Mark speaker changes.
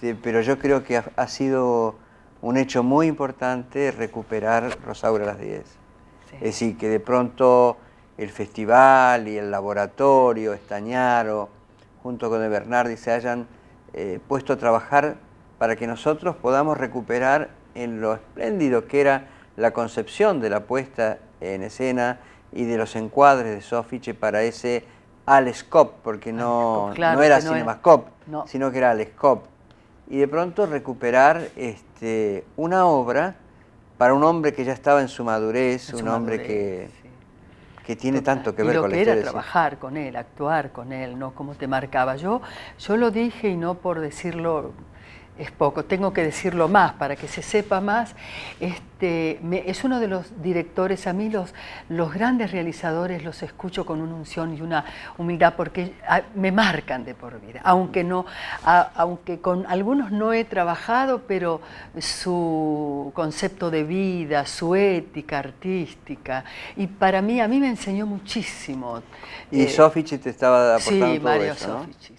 Speaker 1: Este, pero yo creo que ha, sido un hecho muy importante recuperar Rosaura las 10. Es decir, que de pronto el festival y el laboratorio, Estañaro, junto con el Bernardi, se hayan eh, puesto a trabajar para que nosotros podamos recuperar en lo espléndido que era la concepción de la puesta en escena y de los encuadres de Sofiche para ese Alescop, porque no, no era no sino que era Alescop y de pronto recuperar este, una obra para un hombre que ya estaba en su madurez, un hombre que, que tiene tanto que ver y lo con que Era trabajar
Speaker 2: con él, actuar con él, ¿no? como te marcaba. Yo, yo lo dije y no por decirlo es poco, tengo que decirlo más para que se sepa más. Este, es uno de los directores, a mí los, grandes realizadores los escucho con una unción y una humildad porque ah, me marcan de por vida, aunque, no, aunque con algunos no he trabajado, pero su concepto de vida, su ética artística, y para mí, a mí me enseñó muchísimo. Y eh,
Speaker 1: Sofichi te estaba aportando sí, Mario eso,